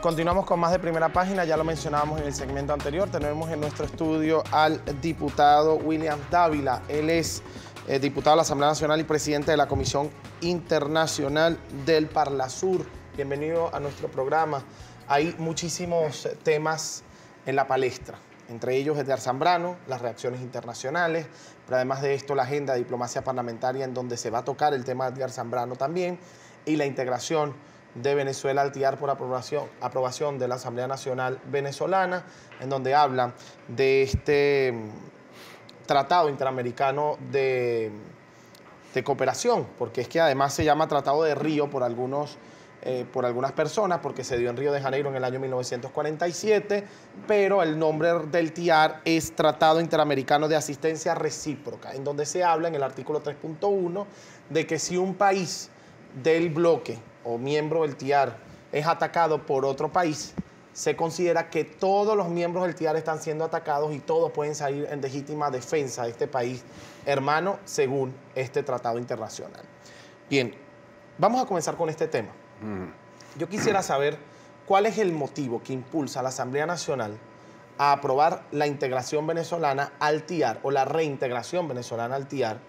Continuamos con más de primera página, ya lo mencionábamos en el segmento anterior. Tenemos en nuestro estudio al diputado William Dávila. Él es eh, diputado de la Asamblea Nacional y presidente de la Comisión Internacional del Parlasur. Bienvenido a nuestro programa. Hay muchísimos temas en la palestra, entre ellos el de Arzambrano, las reacciones internacionales, pero además de esto la agenda de diplomacia parlamentaria en donde se va a tocar el tema de Edgar Zambrano también y la integración de Venezuela al Tiar por aprobación, aprobación de la Asamblea Nacional Venezolana, en donde habla de este mm, Tratado Interamericano de, de Cooperación, porque es que además se llama Tratado de Río por algunos... Eh, por algunas personas, porque se dio en Río de Janeiro en el año 1947, pero el nombre del TIAR es Tratado Interamericano de Asistencia Recíproca, en donde se habla en el artículo 3.1 de que si un país del bloque o miembro del TIAR es atacado por otro país, se considera que todos los miembros del TIAR están siendo atacados y todos pueden salir en legítima defensa de este país hermano según este tratado internacional. Bien, vamos a comenzar con este tema. Mm. Yo quisiera saber cuál es el motivo que impulsa a la Asamblea Nacional a aprobar la integración venezolana al TIAR o la reintegración venezolana al TIAR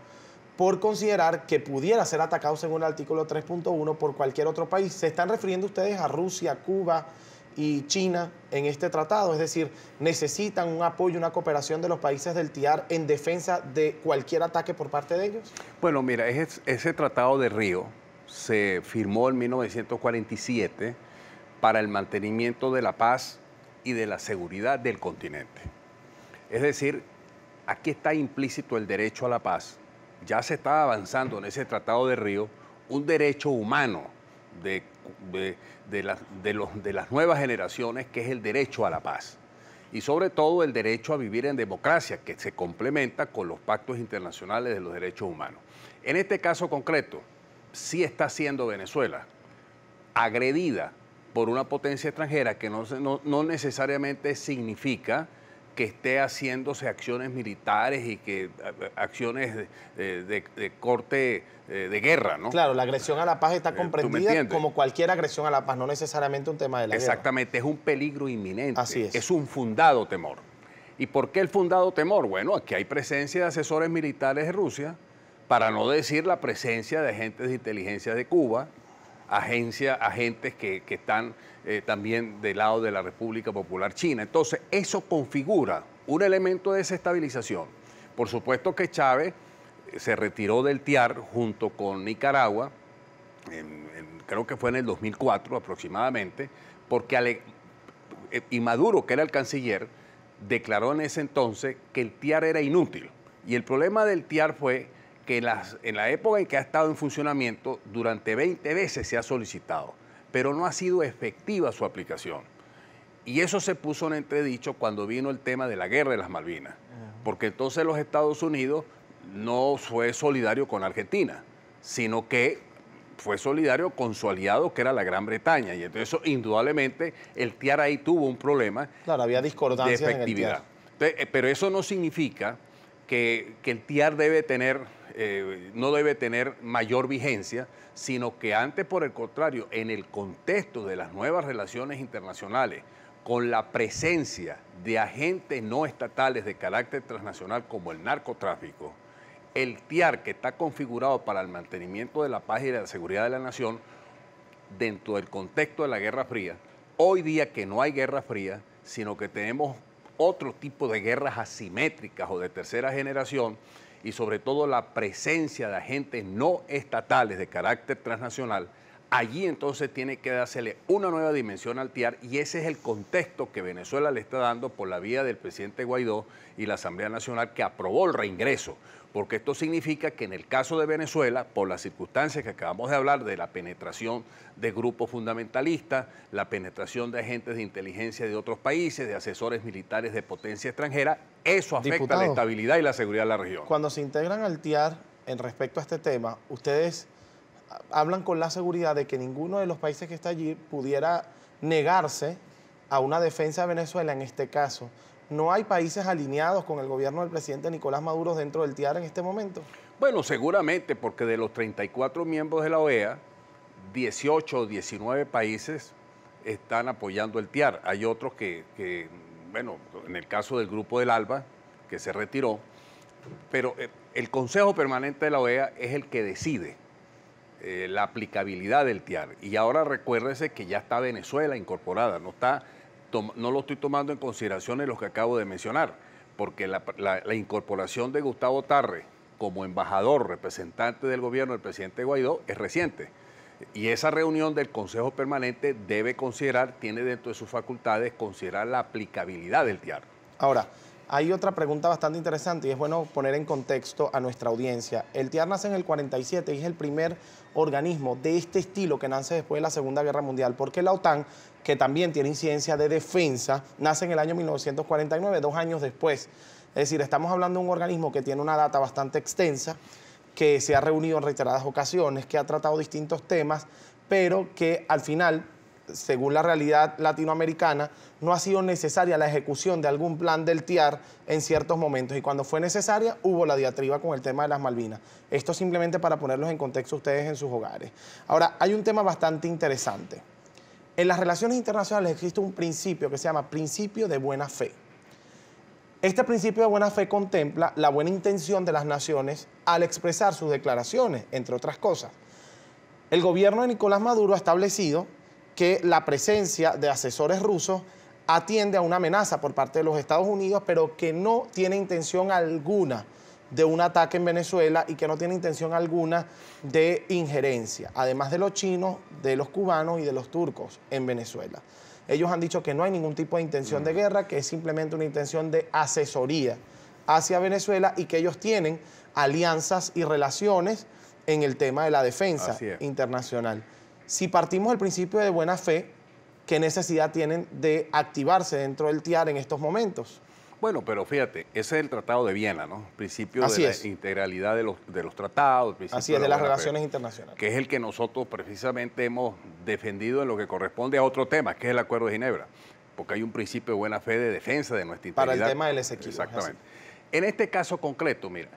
por considerar que pudiera ser atacado según el artículo 3.1 por cualquier otro país. ¿Se están refiriendo ustedes a Rusia, Cuba y China en este tratado? Es decir, ¿necesitan un apoyo, una cooperación de los países del TIAR en defensa de cualquier ataque por parte de ellos? Bueno, mira, ese, ese tratado de Río se firmó en 1947 para el mantenimiento de la paz y de la seguridad del continente. Es decir, aquí está implícito el derecho a la paz ya se está avanzando en ese Tratado de Río un derecho humano de, las nuevas generaciones, que es el derecho a la paz. Y sobre todo el derecho a vivir en democracia, que se complementa con los pactos internacionales de los derechos humanos. En este caso concreto, sí está siendo Venezuela agredida por una potencia extranjera que no necesariamente significa que esté haciéndose acciones militares y que acciones de, corte eh, de guerra, ¿no? Claro, la agresión a la paz está eh, comprendida como cualquier agresión a la paz, no necesariamente un tema de la guerra. Exactamente, es un peligro inminente. es. Es un fundado temor. ¿Y por qué el fundado temor? Bueno, aquí hay presencia de asesores militares de Rusia, para no decir la presencia de agentes de inteligencia de Cuba, agencias, agentes que, están eh, también del lado de la República Popular China. Entonces, eso configura un elemento de desestabilización. Por supuesto que Chávez eh, se retiró del TIAR junto con Nicaragua, creo que fue en el 2004 aproximadamente, porque y eh, Maduro, que era el canciller, declaró en ese entonces que el TIAR era inútil. Y el problema del TIAR fue en, la época en que ha estado en funcionamiento, durante 20 veces se ha solicitado, pero no ha sido efectiva su aplicación. Y eso se puso en entredicho cuando vino el tema de la guerra de las Malvinas, porque entonces los Estados Unidos no fue solidario con Argentina, sino que fue solidario con su aliado que era la Gran Bretaña. Y entonces indudablemente el TIAR ahí tuvo un problema. había de efectividad. Eh, pero eso no significa que el TIAR debe tener eh, no debe tener mayor vigencia, sino que antes, por el contrario, en el contexto de las nuevas relaciones internacionales, con la presencia de agentes no estatales de carácter transnacional como el narcotráfico, el TIAR que está configurado para el mantenimiento de la paz y la seguridad de la nación dentro del contexto de la Guerra Fría, hoy día que no hay Guerra Fría, sino que tenemos otro tipo de guerras asimétricas o de tercera generación, y sobre todo la presencia de agentes no estatales de carácter transnacional allí entonces tiene que dársele una nueva dimensión al TIAR y ese es el contexto que Venezuela le está dando por la vía del presidente Guaidó y la Asamblea Nacional que aprobó el reingreso porque esto significa que en el caso de Venezuela, por las circunstancias que acabamos de hablar, de la penetración de grupos fundamentalistas, la penetración de agentes de inteligencia de otros países, de asesores militares de potencia extranjera, eso afecta la estabilidad y la seguridad de la región. Cuando se integran al TIAR en respecto a este tema, ustedes hablan con la seguridad de que ninguno de los países que está allí pudiera negarse a una defensa de Venezuela en este caso. ¿No hay países alineados con el gobierno del presidente Nicolás Maduro dentro del TIAR en este momento? Bueno, seguramente, porque de los 34 miembros de la OEA, 18 o 19 e países están apoyando el TIAR. Hay otros que, bueno, en el caso del grupo del ALBA, que se retiró, pero eh, el Consejo Permanente de la OEA es el que decide. Eh, la aplicabilidad del TIAR. Y ahora recuérdese que ya está Venezuela incorporada, no, está, no lo estoy tomando en consideración en los que acabo de mencionar, porque la, la incorporación de Gustavo Tarre como embajador representante del gobierno del presidente Guaidó es reciente. Y esa reunión del Consejo Permanente debe considerar, tiene dentro de sus facultades, considerar la aplicabilidad del TIAR. Ahora, hay otra pregunta bastante interesante y es bueno poner en contexto a nuestra audiencia. El TIAR nace en el 47 y es el primer organismo de este estilo que nace después de la Segunda Guerra Mundial, porque la OTAN, que también tiene incidencia de defensa, nace en el año 1949, dos años después. Es decir, estamos hablando de un organismo que tiene una data bastante extensa, que se ha reunido en reiteradas ocasiones, que ha tratado distintos temas, pero que al final según la realidad latinoamericana, no ha sido necesaria la ejecución de algún plan del TIAR en ciertos momentos. Y cuando fue necesaria, hubo la diatriba con el tema de las Malvinas. Esto simplemente para ponerlos en contexto ustedes en sus hogares. Ahora, hay un tema bastante interesante. En las relaciones internacionales existe un principio que se llama principio de buena fe. Este principio de buena fe contempla la buena intención de las naciones al expresar sus declaraciones, entre otras cosas. El gobierno de Nicolás Maduro ha establecido que la presencia de asesores rusos atiende a una amenaza por parte de los Estados Unidos, pero que no tiene intención alguna de un ataque en Venezuela y que no tiene intención alguna de injerencia, además de los chinos, de los cubanos y de los turcos en Venezuela. Ellos han dicho que no hay ningún tipo de intención de mm. guerra, que es simplemente una intención de asesoría hacia Venezuela y que ellos tienen alianzas y relaciones en el tema de la defensa internacional. Si partimos del principio de buena fe, ¿qué necesidad tienen de activarse dentro del TIAR en estos momentos? Bueno, pero fíjate, ese es el Tratado de Viena, ¿no? principio de la integralidad de los, de tratados. Así es, de, las relaciones internacionales. Que es el que nosotros precisamente hemos defendido en lo que corresponde a otro tema, que es el Acuerdo de Ginebra. Porque hay un principio de buena fe de defensa de nuestra integridad. Para el tema del Exactamente. en este caso concreto, mira,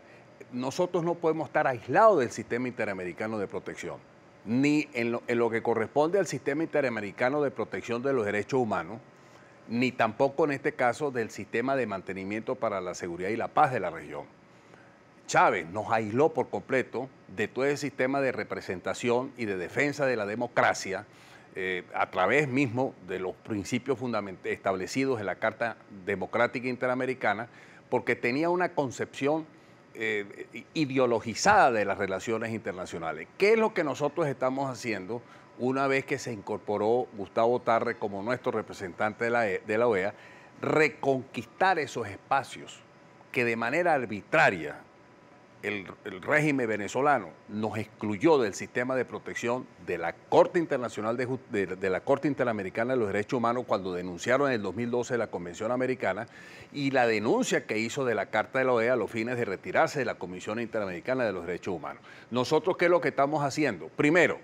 nosotros no podemos estar aislados del sistema interamericano de protección ni en lo, que corresponde al sistema interamericano de protección de los derechos humanos, ni tampoco en este caso del sistema de mantenimiento para la seguridad y la paz de la región. Chávez nos aisló por completo de todo el sistema de representación y de defensa de la democracia eh, a través mismo de los principios establecidos en la Carta Democrática Interamericana, porque tenía una concepción eh, eh, ideologizada de las relaciones internacionales. ¿Qué es lo que nosotros estamos haciendo una vez que se incorporó Gustavo Tarre como nuestro representante de la OEA? E Reconquistar esos espacios que de manera arbitraria el, régimen venezolano nos excluyó del sistema de protección de la Corte Internacional de, la Corte Interamericana de los Derechos Humanos cuando denunciaron en el 2012 la Convención Americana y la denuncia que hizo de la Carta de la OEA a los fines de retirarse de la Comisión Interamericana de los Derechos Humanos. Nosotros qué es lo que estamos haciendo? Primero,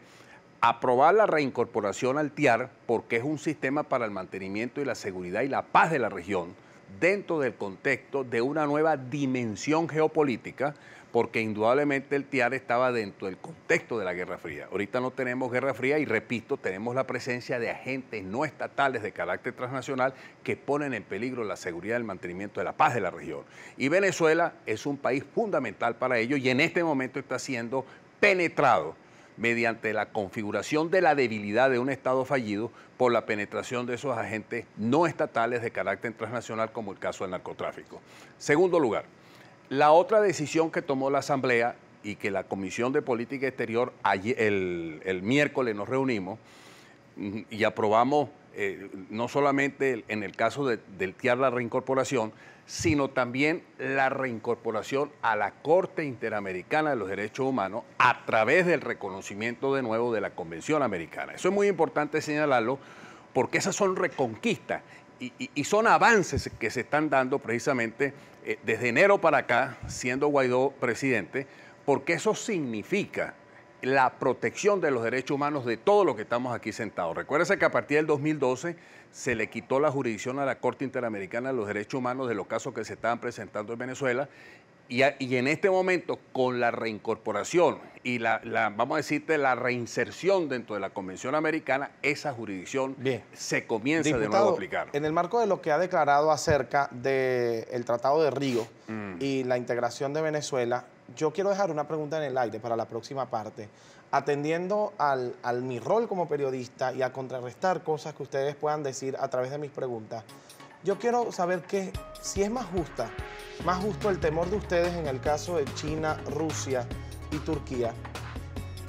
aprobar la reincorporación al TIAR porque es un sistema para el mantenimiento y la seguridad y la paz de la región dentro del contexto de una nueva dimensión geopolítica porque indudablemente el TIAR estaba dentro del contexto de la Guerra Fría. Ahorita no tenemos Guerra Fría y repito, tenemos la presencia de agentes no estatales de carácter transnacional que ponen en peligro la seguridad y el mantenimiento de la paz de la región. Y Venezuela es un país fundamental para ello y en este momento está siendo penetrado mediante la configuración de la debilidad de un Estado fallido por la penetración de esos agentes no estatales de carácter transnacional como el caso del narcotráfico. Segundo lugar, la otra decisión que tomó la Asamblea y que la Comisión de Política Exterior el, miércoles nos reunimos mm, y aprobamos eh, no solamente en el caso del TIAR la reincorporación, sino también la reincorporación a la Corte Interamericana de los Derechos Humanos a través del reconocimiento de nuevo de la Convención Americana. Eso es muy importante señalarlo porque esas son reconquistas y, son avances que se están dando precisamente eh, desde enero para acá, siendo Guaidó presidente, porque eso significa la protección de los derechos humanos de todos los que estamos aquí sentados. Recuérdese que a partir del 2012 se le quitó la jurisdicción a la Corte Interamericana de los Derechos Humanos de los casos que se estaban presentando en Venezuela y, en este momento, con la reincorporación y la, vamos a decirte, la reinserción dentro de la Convención Americana, esa jurisdicción se comienza de nuevo a aplicar. En el marco de lo que ha declarado acerca del Tratado de Río mm. y la integración de Venezuela, yo quiero dejar una pregunta en el aire para la próxima parte. Atendiendo al, mi rol como periodista y a contrarrestar cosas que ustedes puedan decir a través de mis preguntas, yo quiero saber que si es más justa, más justo el temor de ustedes en el caso de China, Rusia y Turquía,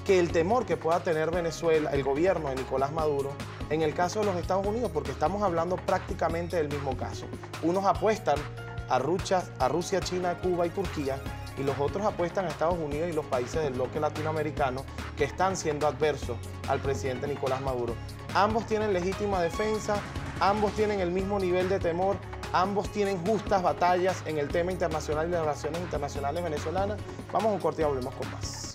que el temor que pueda tener Venezuela, el gobierno de Nicolás Maduro, en el caso de los Estados Unidos, porque estamos hablando prácticamente del mismo caso. Unos apuestan a, Rusia, a Rusia, China, Cuba y Turquía, y los otros apuestan a Estados Unidos y los países del bloque latinoamericano que están siendo adversos al presidente Nicolás Maduro. Ambos tienen legítima defensa, ambos tienen el mismo nivel de temor, ambos tienen justas batallas en el tema internacional y las relaciones internacionales venezolanas. Vamos a un corte y volvemos con más.